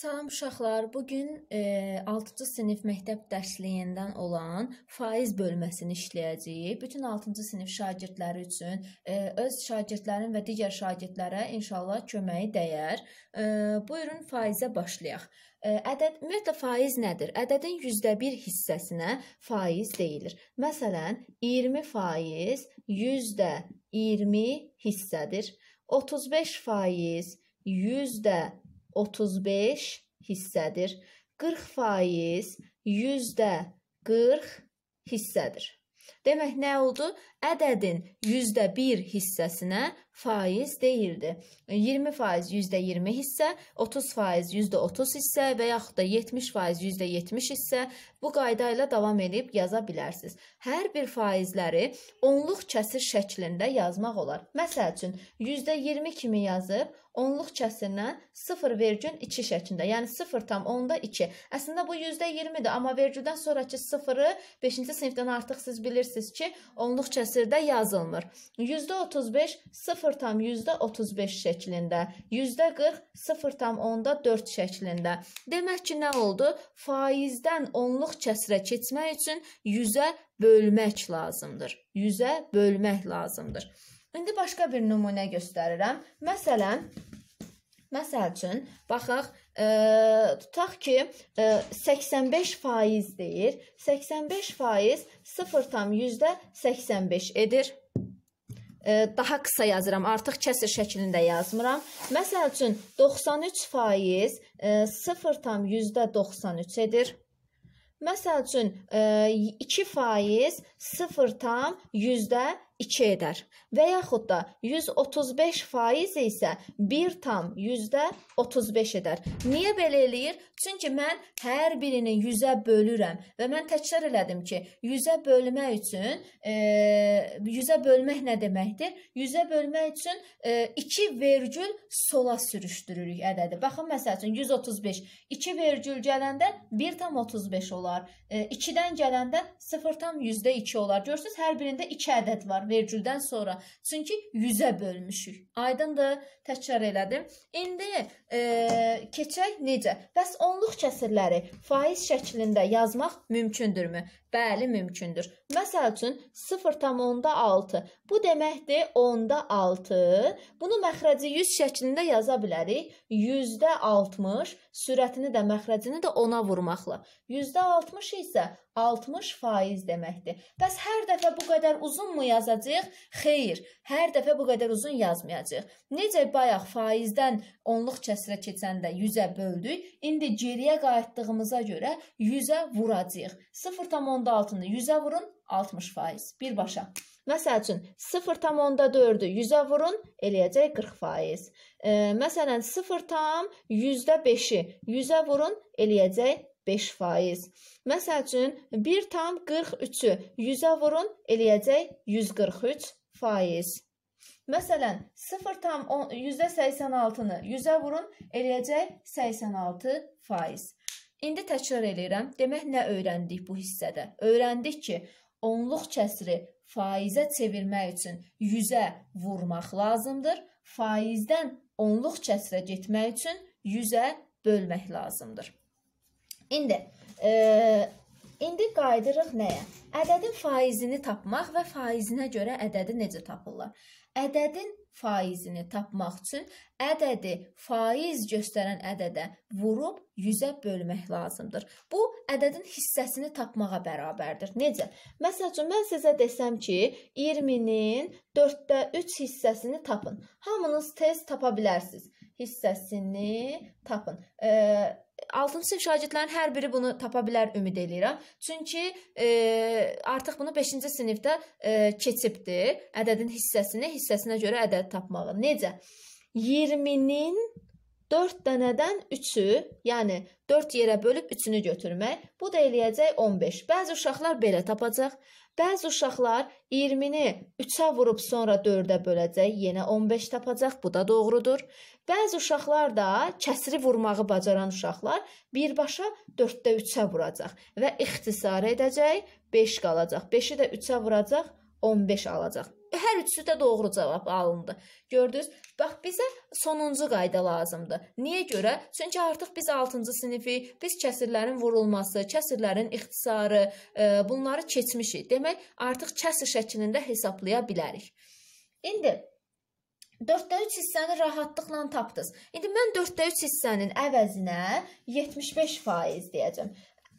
Salam uşaqlar, bu gün e, 6-cı sinif məktəb dərsliyindən olan faiz bölməsini işləyəcəyik. Bütün 6-cı sinif şagirdləri üçün e, öz şagirdlərin və digər şagirdlərə inşallah köməyi dəyər. E, buyurun faizə başlayaq. E, ədəd ümumiyyətlə faiz nədir? Ədədin %1 hissəsinə faiz deyilir. Məsələn, 20% %20 hissədir. 35% %1 35 hissədir. 40 faiz yüzdə 40 hissədir. Demək nə oldu? Ədədin %1 hissəsinə faiz deyildi. 20% %20 hissə, 30% %30 hissə və yaxud da 70% %70 hissə bu qayda ilə davam edib yaza bilərsiniz. Hər bir faizləri onluq kəsir şəklində yazmaq olar. Məsəl üçün %20 kimi yazıb onluq kəsirinə 0,2 şəklində, yəni 0.2. Əslində bu %20-dir, amma vergüldən sonrakı 0-ı 5-ci sinifdən artıq siz bilirsiniz görəcəksiniz ki, onluq kəsirdə yazılmır. %35 0.35 şəklində, %40 0.4 şəklində. Demək ki, nə oldu? Faizdən onluq kəsirə keçmək üçün 100-ə bölmək lazımdır. 100-ə bölmək lazımdır. İndi başqa bir nümunə göstərirəm. Məsələn, məsəl üçün baxaq, e, tutaq ki, e, 85% deyir. 85% 0,85 edir. E, daha qısa yazıram, artıq kəsir şəklində yazmıram. Məsəl üçün 93% e, 0,93 edir. Məsəl üçün 2% 0,93 2 edər və yaxud da 135% isə 1.35 edər. Niyə belə eləyir? Çünki mən hər birini 100-ə bölürəm və mən təkrar elədim ki, 100-ə bölmək üçün e, 100-ə bölmək nə deməkdir? 100-ə bölmək üçün e, 2 vergül sola sürüşdürürük ədədi. Baxın məsəl üçün 135 2 vergül gələndə 1.35 olar. E, 2-dən gələndə 0.2 olar. Görürsüz, hər birində 2 ədəd var vergüldən sonra. Çünki 100-ə bölmüşük. Aydındır? Təkrar elədim. İndi e, keçək necə? Bəs onluq kəsirləri faiz şəklində yazmaq mümkündürmü? Bəli, mümkündür. Məsəl üçün 0.6. Bu deməkdir 10-da 6. Bunu məxrəci 100 şəklində yaza bilərik. 100-də 60 sürətini də məxrəcini də 10-a vurmaqla. 100-də 60 isə 60% deməkdir. Bəs hər dəfə bu qədər uzunmu yazacağıq? Xeyr, hər dəfə bu qədər uzun yazmayacağıq. Necə bayaq faizdən onluq kəsrə keçəndə 100-ə böldük, indi geriyə qayıtdığımıza görə 100-ə vuracağıq. 0.6-nı 100-ə vurun 60%. Birbaşa. Məsəl üçün 0.4-ü 100-ə vurun, eləyəcək 40%. E, məsələn 0.5-i 100-ə vurun, eləyəcək 5%. Məsəl üçün 1.43-ü 100-ə vurun, eləyəcək 143%. Məsələn, 0.86-nı 100-ə vurun, eləyəcək 86%. İndi təkrar eləyirəm. Demək nə öyrəndik bu hissədə? Öyrəndik ki, onluq kəsri faizə çevirmək üçün 100-ə vurmaq lazımdır. Faizdən onluq kəsrə getmək üçün 100-ə bölmək lazımdır. İndi e, indi qayıdırıq nəyə? Ədədin faizini tapmaq və faizinə görə ədədi necə tapırlar? Ədədin faizini tapmaq üçün ədədi faiz göstərən ədədə vurub 100-ə bölmək lazımdır. Bu ədədin hissəsini tapmağa bərabərdir. Necə? Məsələn, mən sizə desəm ki, 20-nin 4-də 3 hissəsini tapın. Hamınız tez tapa bilərsiniz hissəsini tapın. E, 6-cı sinif şagirdlərin hər biri bunu tapa bilər ümid eləyirəm. Çünki e, artıq bunu 5-ci sinifdə e, keçibdi. Ədədin hissəsini, hissəsinə görə ədəd tapmağı. Necə? 20-nin 4 dənədən 3-ü, yəni 4 yerə bölüb 3-ünü götürmək. Bu da eləyəcək 15. Bəzi uşaqlar belə tapacaq, Bəzi uşaqlar 20-ni 3-ə vurub sonra 4-ə böləcək, yenə 15 tapacaq. Bu da doğrudur. Bəzi uşaqlar da kəsri vurmağı bacaran uşaqlar birbaşa 4-də 3-ə vuracaq və ixtisar edəcək, 5 qalacaq. 5-i də 3-ə vuracaq, 15 alacaq. Hər üçü də doğru cavab alındı. Gördünüz? Bax bizə sonuncu qayda lazımdır. Niyə görə? Çünki artıq biz 6-cı sinifi, biz kəsirlərin vurulması, kəsirlərin ixtisarı, e, bunları keçmişik. Demək, artıq kəsir şəklində hesablaya bilərik. İndi 4-də 3 hissəni rahatlıqla tapdınız. İndi mən 4-də 3 hissənin əvəzinə 75% deyəcəm.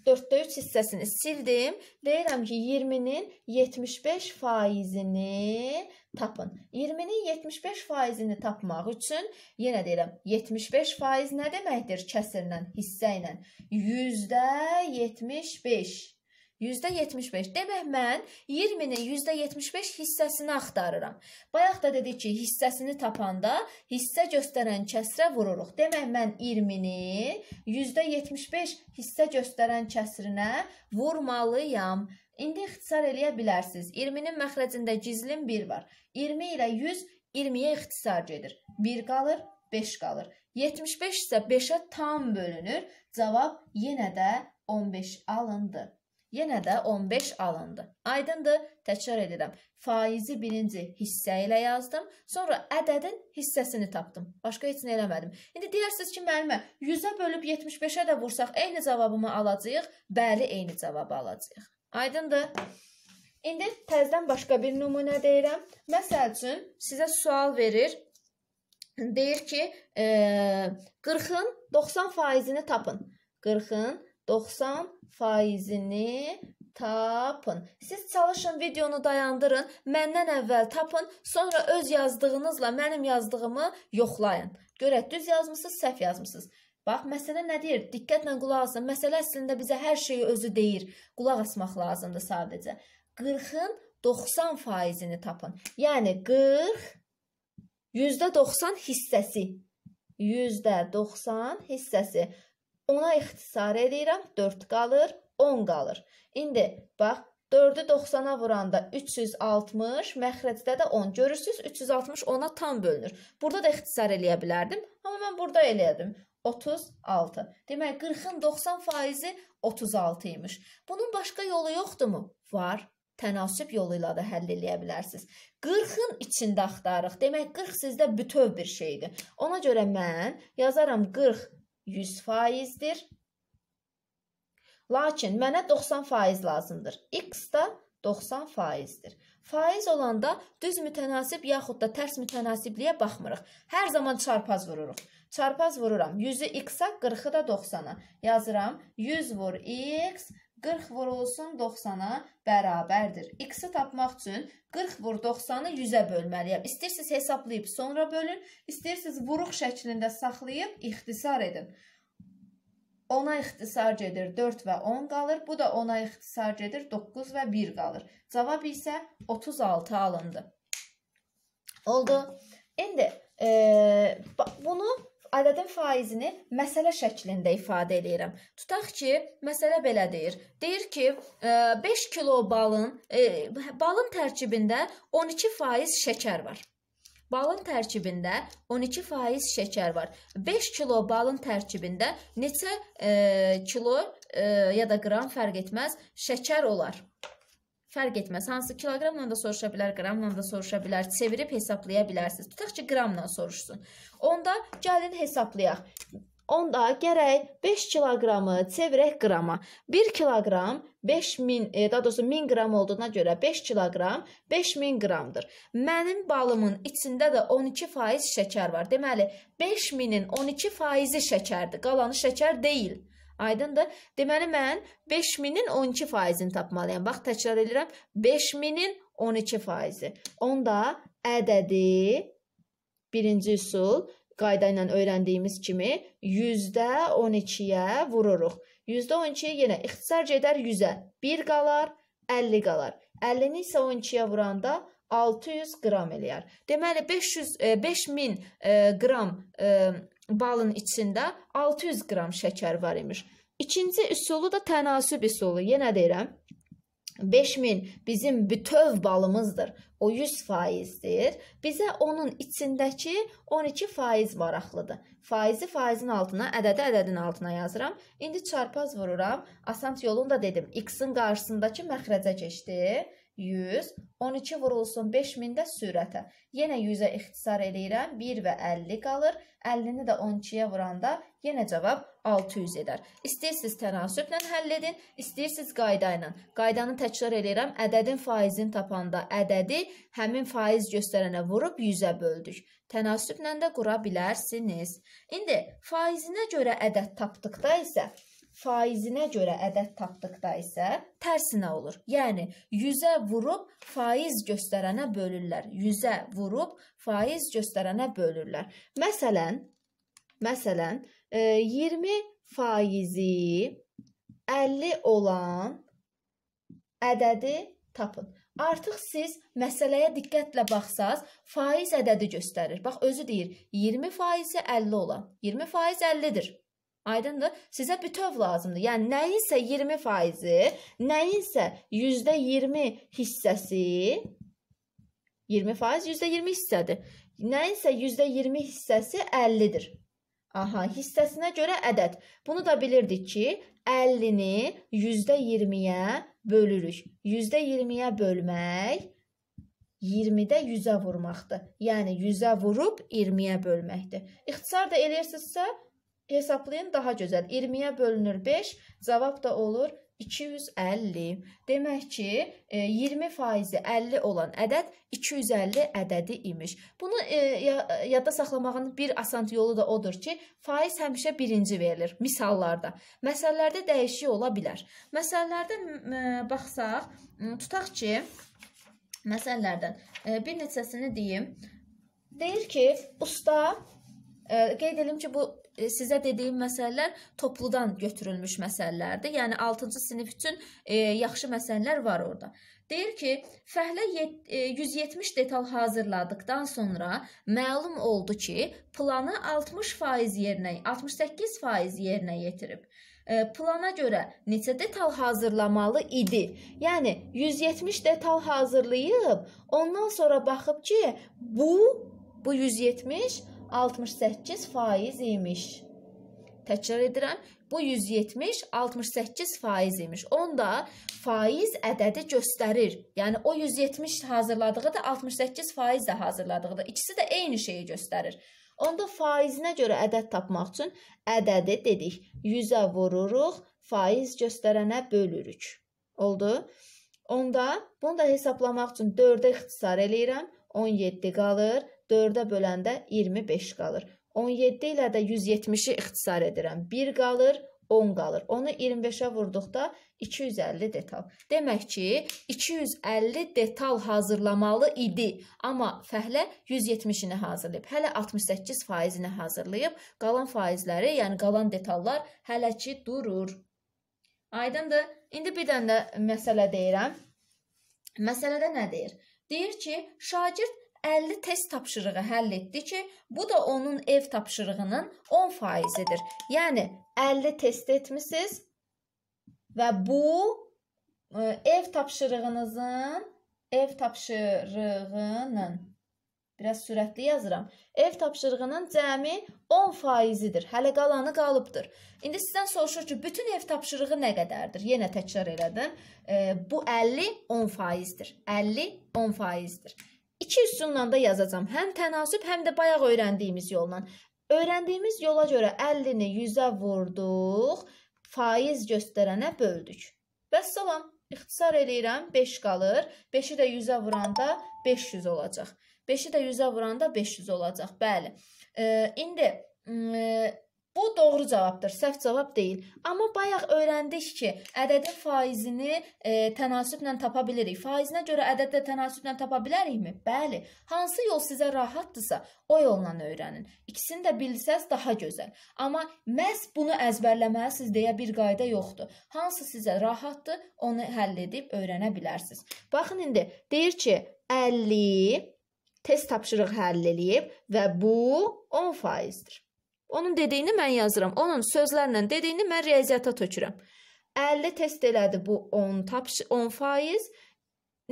4-də 3 hissəsini sildim. Deyirəm ki, 20-nin 75 faizini tapın. 20-nin 75 faizini tapmaq üçün yenə deyirəm, 75 faiz nə deməkdir? Kəsirlə, hissə ilə. 100-də 75 %75. Demək mən 20-nin %75 hissəsini axtarıram. Bayaq da dedik ki, hissəsini tapanda hissə göstərən kəsrə vururuq. Demək mən 20-ni %75 hissə göstərən kəsrinə vurmalıyam. İndi ixtisar eləyə bilərsiniz. 20-nin məxrəcində gizlin 1 var. 20 ilə 100 20-yə ixtisar gedir. 1 qalır, 5 qalır. 75 isə 5-ə tam bölünür. Cavab yenə də 15 alındı. Yenə də 15 alındı. Aydındır? Təkrar edirəm. Faizi birinci hissə ilə yazdım, sonra ədədin hissəsini tapdım. Başqa heç nə eləmədim. İndi deyirsiniz ki, müəllimə 100-ə bölüb 75-ə də vursaq eyni cavabımı alacağıq? Bəli, eyni cavabı alacağıq. Aydındır? İndi təzədən başqa bir nümunə deyirəm. Məsəl üçün sizə sual verir. Deyir ki, e, 40-ın 90 faizini tapın. 40-ın 90 faizini tapın. Siz çalışın, videonu dayandırın, məndən əvvəl tapın, sonra öz yazdığınızla mənim yazdığımı yoxlayın. Görək düz yazmısınız, səhv yazmısınız. Bax, məsələ nə deyir? Diqqətlə qulaq asın. Məsələ əslində bizə hər şeyi özü deyir. Qulaq asmaq lazımdır sadəcə. 40-ın 90 faizini tapın. Yəni 40 %90 hissəsi. %90 hissəsi. 10-a ixtisar edirəm, 4 qalır, 10 qalır. İndi bax 4-ü 90-a vuranda 360, məxrəcdə də 10. Görürsüz, 360 10-a tam bölünür. Burada da ixtisar eləyə bilərdim, amma mən burada elədim. 36. Demək 40-ın 90%-i 36 imiş. Bunun başqa yolu yoxdurmu? Var. Tənasüb yolu ilə də həll eləyə bilərsiniz. 40-ın içində axtarırıq. Demək 40 sizdə bütöv bir şeydir. Ona görə mən yazaram 40 100 faizdir. Lakin mənə 90 faiz lazımdır. X da 90 faizdir. Faiz olanda düz mütənasib yaxud da tərs mütənasibliyə baxmırıq. Hər zaman çarpaz vururuq. Çarpaz vururam. 100-ü x-a, 40-ı da 90-a. Yazıram. 100 vur x, 40 vurulsun 90-a bərabərdir. X-i tapmaq üçün 40 vur 90-ı 100-ə bölməliyəm. İstəyirsiniz hesablayıb sonra bölün, istəyirsiniz vuruq şəklində saxlayıb ixtisar edin. 10-a ixtisar gedir 4 və 10 qalır. Bu da 10-a ixtisar gedir 9 və 1 qalır. Cavab isə 36 alındı. Oldu. İndi e, bunu ədədin faizini məsələ şəklində ifadə eləyirəm. Tutaq ki, məsələ belə deyir. Deyir ki, 5 e, kilo balın e, balın tərkibində 12% şəkər var. Balın tərkibində 12% şəkər var. 5 kilo balın tərkibində neçə e, kilo ya da qram fərq etməz şəkər olar. Fərq etməz. Hansı kiloqramla da soruşa bilər, qramla da soruşa bilər. Çevirib hesablaya bilərsiniz. Tutaq ki, qramla soruşsun. Onda gəlin hesablayaq. Onda gərək 5 kiloqramı çevirək qrama. 1 kiloqram 5000, e, daha doğrusu 1000 qram olduğuna görə 5 kiloqram 5000 qramdır. Mənim balımın içində də 12% şəkər var. Deməli, 5000-in 12%-i şəkərdir. Qalanı şəkər deyil. Aydındır? Deməli mən 5000-in 12 faizini tapmalıyam. Bax təkrar edirəm. 5000-in 12 faizi. Onda ədədi birinci üsul qayda ilə öyrəndiyimiz kimi %12-yə vururuq. %12 yenə ixtisar gedər 100-ə. 1 qalar, 50 qalar. 50-ni isə 12-yə vuranda 600 qram eləyər. Deməli 500 5000 qram balın içində 600 qram şəkər var imiş. İkinci üsulu da tənasüb üsulu. Yenə deyirəm, 5000 bizim bütöv balımızdır. O 100%dir. Bizə onun içindəki 12% maraqlıdır. Faizi faizin altına, ədədi ədədin altına yazıram. İndi çarpaz vururam. Asant yolunda dedim, x-in qarşısındakı məxrəcə keçdi. 100, 12 vurulsun 5000-də sürətə. Yenə 100-ə ixtisar eləyirəm, 1 və 50 qalır. 50-ni də 12-yə vuranda yenə cavab 600 edər. İstəyirsiniz tənasüblə həll edin, istəyirsiniz qayda ilə. Qaydanı təkrar eləyirəm, ədədin faizini tapanda ədədi həmin faiz göstərənə vurub 100-ə böldük. Tənasüblə də qura bilərsiniz. İndi faizinə görə ədəd tapdıqda isə faizinə görə ədəd tapdıqda isə tərsinə olur. Yəni 100-ə vurub faiz göstərənə bölürlər. 100-ə vurub faiz göstərənə bölürlər. Məsələn, məsələn 20 e, faizi 50 olan ədədi tapın. Artıq siz məsələyə diqqətlə baxsaz, faiz ədədi göstərir. Bax özü deyir 20 faizi 50 olan. 20 faiz 50-dir. Aydındır? Sizə bütöv lazımdır. Yəni nəyinsə 20 faizi, nəyinsə %20 hissəsi 20 faiz %20 hissədir. Nəyinsə %20 hissəsi 50-dir. Aha, hissəsinə görə ədəd. Bunu da bilirdik ki, 50-ni %20-yə bölürük. %20-yə bölmək 20-də 100-ə vurmaqdır. Yəni 100-ə vurub 20-yə bölməkdir. İxtisar da eləyirsinizsə, Hesablayın daha gözəl. 20-yə bölünür 5, cavab da olur 250. Demək ki, 20%-i e, 50 olan ədəd 250 ədədi imiş. Bunu e, yadda saxlamağın bir asan yolu da odur ki, faiz həmişə birinci verilir misallarda. Məsələlərdə dəyişiklik ola bilər. Məsələlərdə e, baxsaq, tutaq ki, məsələlərdən bir neçəsini deyim. Deyir ki, usta qeyd edim ki, bu sizə dediyim məsələlər topludan götürülmüş məsələlərdir. Yəni 6-cı sinif üçün e, yaxşı məsələlər var orada. Deyir ki, fəhlə 170 e, detal hazırladıqdan sonra məlum oldu ki, planı 60% yerinə, 68% yerinə yetirib e, plana görə neçə detal hazırlamalı idi? Yəni 170 detal hazırlayıb, ondan sonra baxıb ki, bu bu 170 68% imiş. Təkrar edirəm, bu 170 68% imiş. Onda faiz ədədi göstərir. Yəni o 170 hazırladığı da 68% də hazırladığı da ikisi də eyni şeyi göstərir. Onda faizinə görə ədəd tapmaq üçün ədədi dedik 100-ə vururuq, faiz göstərənə bölürük. Oldu? Onda bunu da hesablamaq üçün 4-ə ixtisar eləyirəm. 17 qalır. 4-ə böləndə 25 qalır. 17 ilə də 170-i ixtisar edirəm. 1 qalır, 10 qalır. Onu 25-ə vurduqda 250 detal. Demək ki, 250 detal hazırlamalı idi, amma fəhlə 170-ini hazırlayıb. Hələ 68%-ini hazırlayıb, qalan faizləri, yəni qalan detallar hələ ki durur. Aydındır? İndi bir dənə məsələ deyirəm. Məsələdə nə deyir? Deyir ki, şagird 50 test tapşırığı həll etdi ki, bu da onun ev tapşırığının 10 faizidir. Yəni 50 test etmisiniz və bu e, ev tapşırığınızın ev tapşırığının biraz sürətli yazıram. Ev tapşırığının cəmi 10 faizidir. Hələ qalanı qalıbdır. İndi sizdən soruşur ki, bütün ev tapşırığı nə qədərdir? Yenə təkrar elədim. E, bu 50 10 faizdir. 50 10 faizdir. İki üsulla da yazacam. Həm tənasüb, həm də bayaq öyrəndiyimiz yolla. Öyrəndiyimiz yola görə 50-ni 100-ə vurduq, faiz göstərənə böldük. Bəs salam, ixtisar eləyirəm, 5 qalır. 5-i də 100-ə vuranda 500 olacaq. 5-i də 100-ə vuranda 500 olacaq. Bəli. E, indi e, Bu doğru cavabdır, səhv cavab deyil. Amma bayaq öyrəndik ki, ədədin faizini e, tənasüblə tapa bilərik. Faizinə görə ədədə tənasüblə tapa bilərikmi? Bəli. Hansı yol sizə rahatdırsa, o yolla öyrənin. İkisini də bilsəz daha gözəl. Amma məhz bunu əzbərləməlisiniz deyə bir qayda yoxdur. Hansı sizə rahatdır, onu həll edib öyrənə bilərsiniz. Baxın indi deyir ki, 50 test tapşırıq həll eləyib və bu 10%-dir. Onun dediyini mən yazıram. Onun sözlərlə dediyini mən riyaziyyata tökürəm. 50 test elədi bu 10 tapış 10%.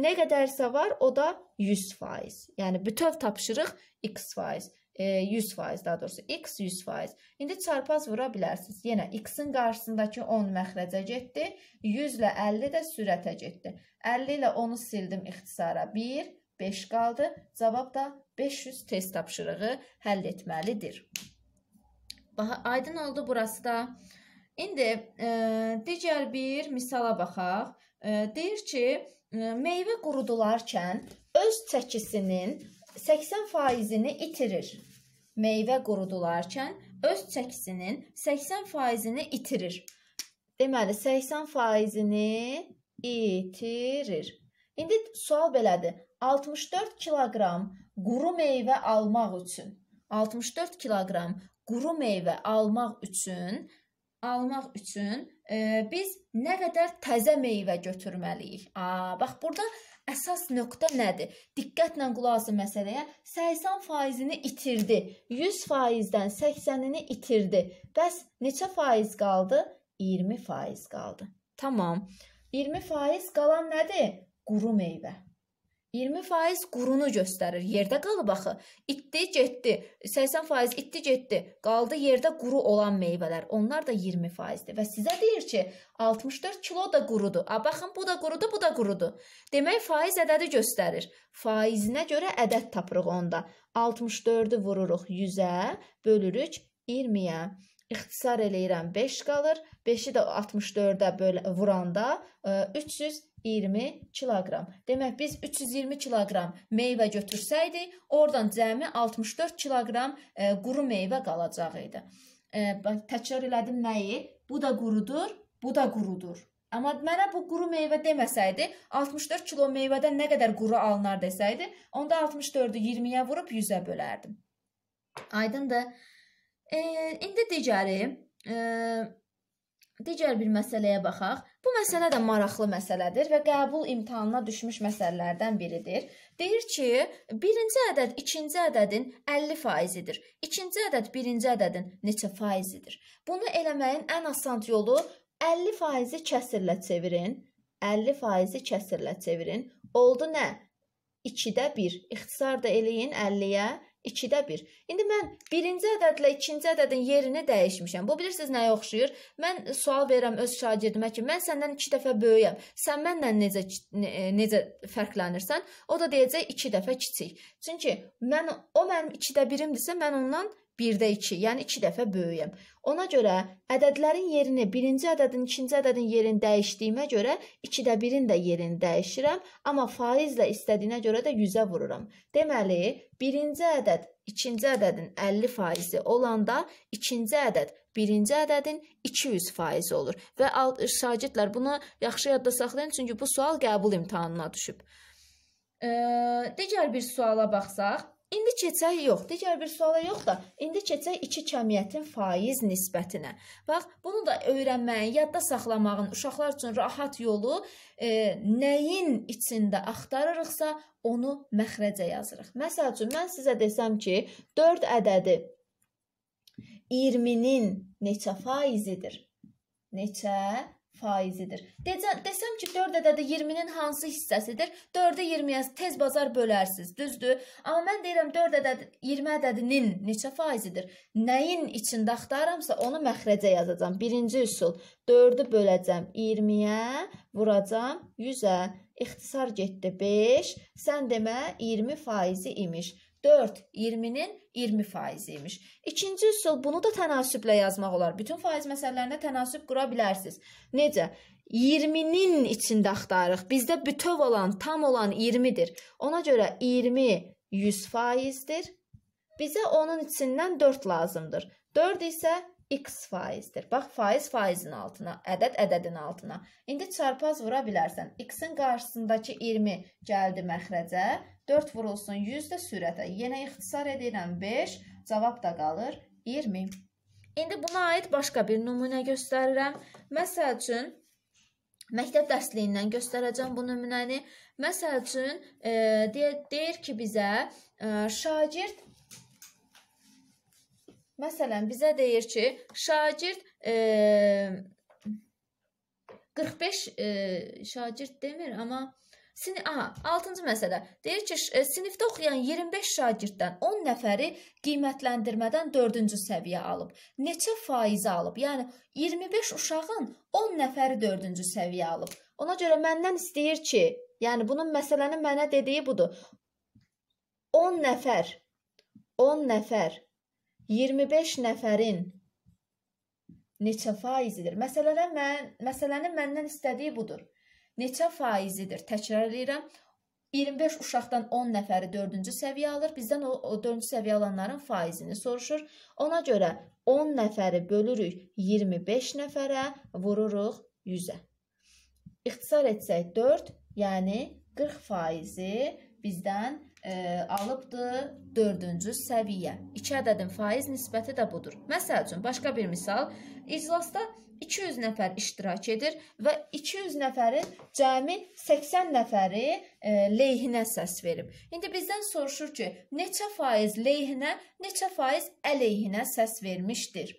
Nə qədərsə var, o da 100%. Yəni bütöv tapışırıq x%. 100% e, daha doğrusu x 100%. İndi çarpaz vura bilərsiniz. Yenə x-in qarşısındakı 10 məxrəcə getdi, 100 ilə 50 də sürətə getdi. 50 ilə 10-u sildim ixtisara 1, 5 qaldı. Cavab da 500 test tapşırığı həll etməlidir. Aydın oldu burası da. İndi e, digər bir misala baxaq. E, deyir ki, e, meyvə qurudularkən öz çəkisinin 80%-ni itirir. Meyvə qurudularkən öz çəkisinin 80%-ni itirir. Deməli 80%-ni itirir. İndi sual belədir. 64 kiloqram quru meyvə almaq üçün 64 kiloqram quru meyvə almaq üçün almaq üçün e, biz nə qədər təzə meyvə götürməliyik? A, bax burada əsas nöqtə nədir? Diqqətlə qulaq asın məsələyə. 80%-ni itirdi. 100%-dən 80-ini itirdi. Bəs neçə faiz qaldı? 20% qaldı. Tamam. 20% qalan nədir? Quru meyvə. 20% qurunu göstərir. Yerdə qalıb axı. İtdi, getdi. 80% itdi, getdi. Qaldı yerdə quru olan meyvələr. Onlar da 20%dir. Və sizə deyir ki, 64 kilo da qurudur. A baxın, bu da qurudur, bu da qurudur. Demək faiz ədədi göstərir. Faizinə görə ədəd tapırıq onda. 64-ü vururuq 100-ə, bölürük 20-yə ixtisar eləyirəm 5 qalır. 5-i də 64-ə böl vuranda 320 e, kiloqram. Demək biz 320 kiloqram meyvə götürsəydi, oradan cəmi 64 kiloqram e, quru meyvə qalacaq idi. E, Bax təkrar elədim nəyi? Bu da qurudur, bu da qurudur. Amma mənə bu quru meyvə deməsəydi, 64 kilo meyvədən nə qədər quru alınar desəydi, onda 64-ü 20-yə vurub 100-ə bölərdim. Aydındır? E, indi digəri e, digər bir məsələyə baxaq. Bu məsələ də maraqlı məsələdir və qəbul imtahanına düşmüş məsələlərdən biridir. Deyir ki, birinci ədəd ikinci ədədin 50%-idir. İkinci ədəd birinci ədədin neçə faizidir? Bunu eləməyin ən asan yolu 50%-i kəsirlə çevirin. 50%-i kəsirlə çevirin. Oldu nə? 2-də 1. İxtisar da eləyin 50-yə. 2-də 1. İndi mən birinci ədədlə ikinci ədədin yerini dəyişmişəm. Bu bilirsiniz nəyə oxşayır? Mən sual verirəm öz şagirdimə ki, mən səndən 2 dəfə böyüyəm. Sən mənlə necə e, necə fərqlənirsən? O da deyəcək 2 dəfə kiçik. Çünki mən o mənim 2-də 1-imdirsə, mən ondan 1-də 2, yəni 2 dəfə böyüyəm. Ona görə ədədlərin yerini, birinci ədədin ikinci ədədin yerini dəyişdiyimə görə 2-də 1-in də yerini dəyişirəm, amma faizlə istədiyinə görə də 100-ə vururam. Deməli, birinci ədəd ikinci ədədin 50% olanda ikinci ədəd birinci ədədin 200% olur və şagirdlər bunu yaxşı yadda saxlayın, çünki bu sual qəbul imtahanına düşüb. Ə, digər bir suala baxsaq, İndi keçək yox, digər bir suala yox da, indi keçək iki cəmiyyətin faiz nisbətinə. Bax, bunu da öyrənməyin, yadda saxlamağın uşaqlar üçün rahat yolu e, nəyin içində axtarırıqsa, onu məxrəcə yazırıq. Məsəl üçün mən sizə desəm ki, 4 ədədi 20-nin neçə faizidir? Neçə faizidir. Decəm, desəm ki, 4 ədədi 20-nin hansı hissəsidir? 4-ü 20-yə tez bazar bölərsiniz, düzdür? Amma mən deyirəm 4 ədədi 20 ədədinin neçə faizidir? Nəyin içində axtarıramsa, onu məxrəcə yazacağam. Birinci üsul 4-ü böləcəm 20-yə, vuracam 100-ə. İxtisar getdi 5. Sən demə 20 faizi imiş. 4 20-nin 20 faizi imiş. İkinci üsul bunu da tənasüblə yazmaq olar. Bütün faiz məsələlərinə tənasüb qura bilərsiniz. Necə? 20-nin içində axtarırıq. Bizdə bütöv olan, tam olan 20-dir. Ona görə 20 100 faizdir. Bizə onun içindən 4 lazımdır. 4 isə x faizdir. Bax faiz faizin altına, ədəd ədədin altına. İndi çarpaz vura bilərsən. x-in qarşısındakı 20 gəldi məxrəcə. 4 vurulsun 100 də sürətə. Yenə ixtisar edirəm 5, cavab da qalır 20. İndi buna aid başqa bir nümunə göstərirəm. Məsəl üçün Məktəb dərsliyindən göstərəcəm bu nümunəni. Məsəl üçün, e, deyə, deyir ki, bizə e, şagird Məsələn, bizə deyir ki, şagird e, 45 e, şagird demir, amma Sin a, 6-cı məsələ. Deyir ki, e, sinifdə oxuyan 25 şagirddən 10 nəfəri qiymətləndirmədən 4-cü səviyyə alıb. Neçə faiz alıb? Yəni 25 uşağın 10 nəfəri 4-cü səviyyə alıb. Ona görə məndən istəyir ki, yəni bunun məsələnin mənə dediyi budur. 10 nəfər 10 nəfər 25 nəfərin neçə faizidir? Məsələlə mən məsələnin məndən istədiyi budur neçə faizidir? Təkrar eləyirəm. 25 uşaqdan 10 nəfəri 4-cü səviyyə alır. Bizdən o, o 4-cü səviyyə alanların faizini soruşur. Ona görə 10 nəfəri bölürük 25 nəfərə, vururuq 100-ə. İxtisar etsək 4, yəni 40 faizi bizdən e, alıbdı 4-cü səviyyə. 2 ədədin faiz nisbəti də budur. Məsəl üçün başqa bir misal, iclasda 200 nəfər iştirak edir və 200 nəfərin cəmi 80 nəfəri e, leyhinə səs verib. İndi bizdən soruşur ki, neçə faiz leyhinə, neçə faiz əleyhinə səs vermişdir?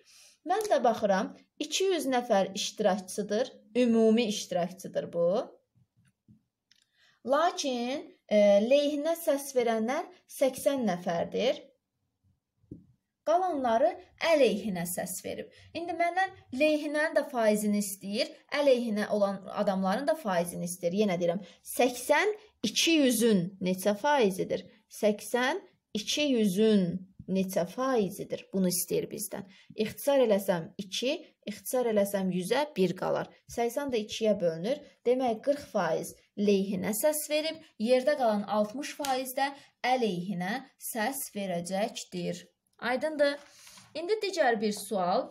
Mən də baxıram, 200 nəfər iştirakçıdır, ümumi iştirakçıdır bu. Lakin e, leyhinə səs verənlər 80 nəfərdir qalanları əleyhinə səs verib. İndi məndən leyhinənin də faizini istəyir, əleyhinə olan adamların da faizini istəyir. Yenə deyirəm, 80 200-ün neçə faizidir? 80 200-ün neçə faizidir? Bunu istəyir bizdən. İxtisar eləsəm 2, ixtisar eləsəm 100-ə 1 qalar. 80 də 2-yə bölünür. Demək 40% leyhinə səs verib, yerdə qalan 60% də əleyhinə səs verəcəkdir. Aydındır. İndi digər bir sual.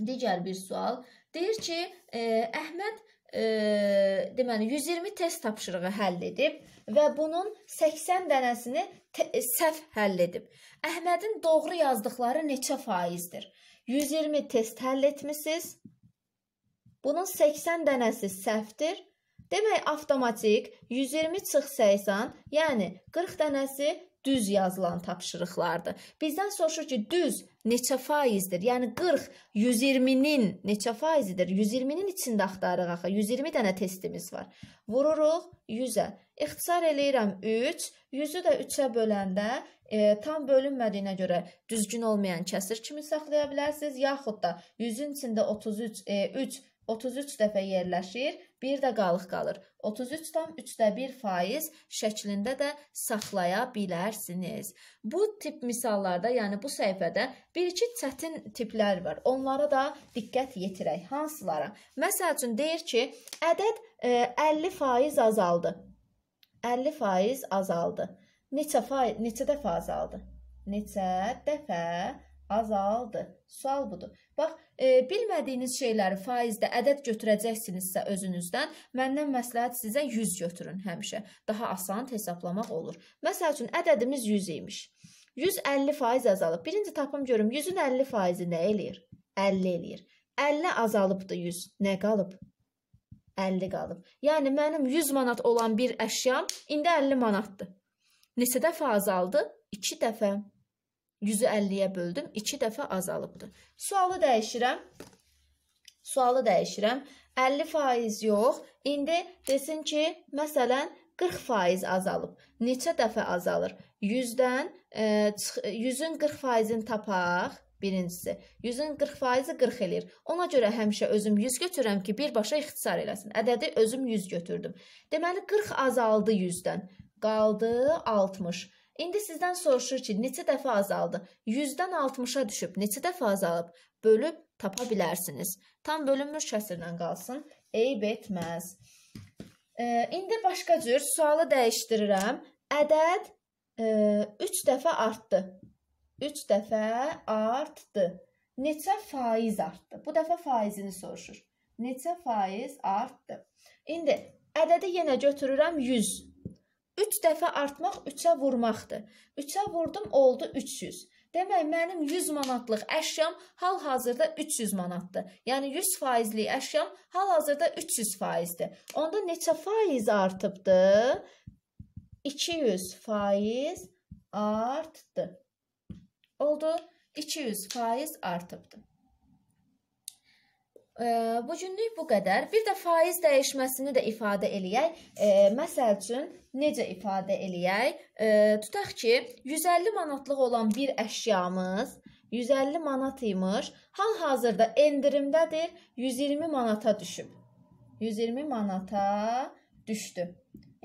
Digər bir sual. Deyir ki, e, Əhməd e, deməli 120 test tapşırığı həll edib və bunun 80 dənəsini səhv həll edib. Əhmədin doğru yazdıqları neçə faizdir? 120 test həll etmisiniz. Bunun 80 dənəsi səhvdir. Demək avtomatik 120 çıx 80, yəni 40 dənəsi düz yazılan tapşırıqlardır. Bizdən soruşur ki, düz neçə faizdir? Yəni 40 120-nin neçə faizidir? 120-nin içində axtarırıq axı. 120 dənə testimiz var. Vururuq 100-ə. İxtisar eləyirəm 3, 100-ü də 3-ə böləndə e, tam bölünmədiyinə görə düzgün olmayan kəsir kimi saxlaya bilərsiniz, yaxud da 100-ün içində 33 e, 3 33 dəfə yerləşir bir də qalıq qalır. 33,1% şəklində də saxlaya bilərsiniz. Bu tip misallarda, yəni bu səhifədə bir-iki çətin tiplər var. Onlara da diqqət yetirək. Hansılara? Məsəl üçün deyir ki, ədəd e, 50% azaldı. 50% azaldı. Neçə fa neçə dəfə azaldı? Neçə dəfə azaldı. Sual budur. Bax, e, bilmədiyiniz şeyləri faizdə ədəd götürəcəksinizsə özünüzdən, məndən məsləhət sizə 100 götürün həmişə. Daha asan hesablamaq olur. Məsəl üçün ədədimiz 100 imiş. 150% azalıb. Birinci tapım görüm 100-ün 50% nə eləyir? 50 eləyir. 50 azalıbdı 100. Nə qalıb? 50 qalıb. Yəni mənim 100 manat olan bir əşyam indi 50 manatdır. Neçə dəfə azaldı? 2 dəfə. 100-ü 50-yə böldüm. 2 dəfə azalıbdır. Sualı dəyişirəm. Sualı dəyişirəm. 50% yox. İndi desin ki, məsələn 40% azalıb. Neçə dəfə azalır? 100-dən 100-ün 40%-ini tapaq. Birincisi, 100-ün 40%-i 40 eləyir. Ona görə həmişə özüm 100 götürürəm ki, birbaşa ixtisar eləsin. Ədədi özüm 100 götürdüm. Deməli 40 azaldı 100-dən. Qaldı 60. İndi sizdən soruşur ki, neçə dəfə azaldı? 100-dən 60-a düşüb, neçə dəfə azalıb? Bölüb tapa bilərsiniz. Tam bölünmüş kəsirlə qalsın, eyb etməz. E, indi başqa cür sualı dəyişdirirəm. Ədəd 3 dəfə artdı. 3 dəfə artdı. Neçə faiz artdı? Bu dəfə faizini soruşur. Neçə faiz artdı? İndi ədədi yenə götürürəm 100. 3 dəfə artmaq 3-ə vurmaqdır. 3-ə vurdum, oldu 300. Demək, mənim 100 manatlıq əşyam hal-hazırda 300 manatdır. Yəni 100 faizli əşyam hal-hazırda 300 faizdir. Onda neçə faiz artıbdı? 200 faiz artdı. Oldu. 200 faiz artıbdı. Bu günlük bu qədər. Bir də faiz dəyişməsini də ifadə eləyək. Məsəl üçün necə ifadə eləyək? Tutaq ki, 150 manatlıq olan bir əşyamız 150 manat imiş. Hal-hazırda endirimdədir. 120 manata düşüb. 120 manata düşdü.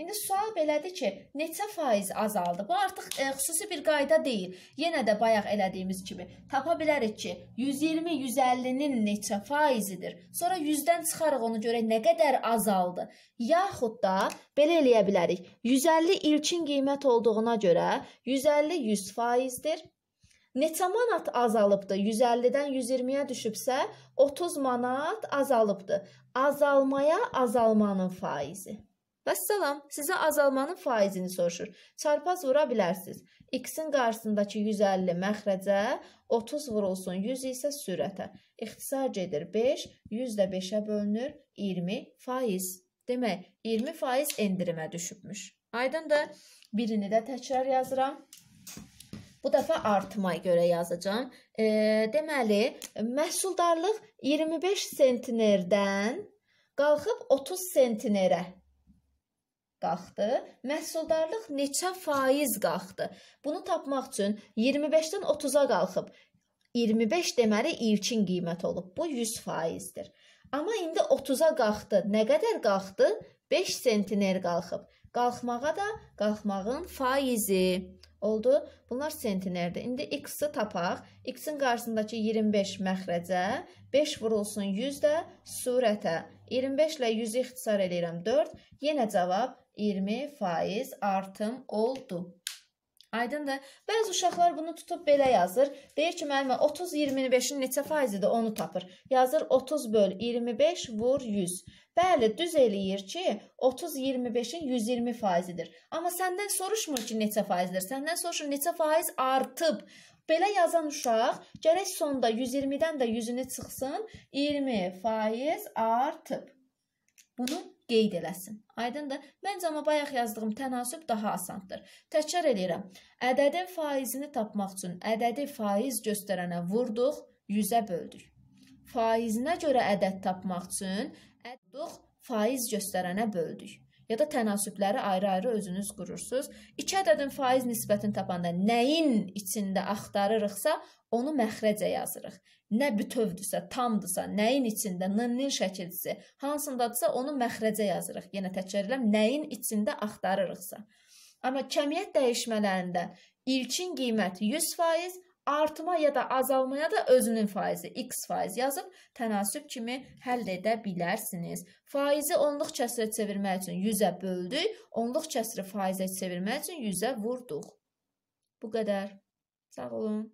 İndi sual belədir ki, neçə faiz azaldı? Bu artıq e, xüsusi bir qayda deyil. Yenə də bayaq elədiyimiz kimi tapa bilərik ki, 120-150-nin neçə faizidir. Sonra 100-dən çıxarıq ona görə nə qədər azaldı. Yaxud da belə eləyə bilərik. 150 ilkin qiymət olduğuna görə 150 100 faizdir. Neçə manat azalıbdı? 150-dən 120-yə düşübsə, 30 manat azalıbdı. Azalmaya azalmanın faizi. Vəssalam, sizə azalmanın faizini soruşur. Çarpaz vura bilərsiniz. X-in qarşısındakı 150 məxrəcə, 30 vurulsun 100 isə sürətə. İxtisar gedir 5, 100 də 5-ə bölünür 20 faiz. Demək, 20 faiz endirimə düşübmüş. Aydındır? Birini də təkrar yazıram. Bu dəfə artıma görə yazacağam. E, deməli, məhsuldarlıq 25 sentinerdən qalxıb 30 sentinerə qalxdı? Məhsuldarlıq neçə faiz qalxdı? Bunu tapmaq üçün 25-dən 30-a qalxıb. 25 deməli ilkin qiymət olub. Bu 100%-dir. Amma indi 30-a qalxdı. Nə qədər qalxdı? 5 sentiner qalxıb. Qalxmağa da qalxmağın faizi oldu. Bunlar sentinerdir. İndi x-i tapaq. X-in qarşısındakı 25 məxrəcə, 5 vurulsun 100 də sürətə. 25 ilə 100-ü ixtisar eləyirəm 4. Yenə cavab 20% artım oldu. Aydındır. Bəzi uşaqlar bunu tutub belə yazır. Deyir ki, müəllimə 30 25-in neçə faizidir? Onu tapır. Yazır 30 böl 25 vur 100. Bəli, düz eləyir ki, 30 25-in 120 faizidir. Amma səndən soruşmur ki, neçə faizdir. Səndən soruşur neçə faiz artıb. Belə yazan uşaq gərək sonda 120-dən də 100-ünü çıxsın, 20 faiz artıb. Bunu qeyd eləsin. Aydındır? Məncə amma bayaq yazdığım tənasüb daha asandır. Təkrar eləyirəm. Ədədin faizini tapmaq üçün ədədi faiz göstərənə vurduq, 100-ə böldük. Faizinə görə ədəd tapmaq üçün ədduq faiz göstərənə böldük. Ya da tənasübləri ayrı-ayrı özünüz qurursunuz. 2 ədədin faiz nisbətini tapanda nəyin içində axtarırıqsa, onu məxrəcə yazırıq nə bütövdürsə, tamdırsa, nəyin içində, nənin şəkilisi, hansındadırsa onu məxrəcə yazırıq. Yenə təkrar edirəm, nəyin içində axtarırıqsa. Amma kəmiyyət dəyişmələrində ilkin qiymət 100%, artıma ya da azalmaya da özünün faizi x faiz yazıb tənasüb kimi həll edə bilərsiniz. Faizi onluq kəsrə çevirmək üçün 100-ə böldük, onluq kəsri faizə çevirmək üçün 100-ə vurduq. Bu qədər. Sağ olun.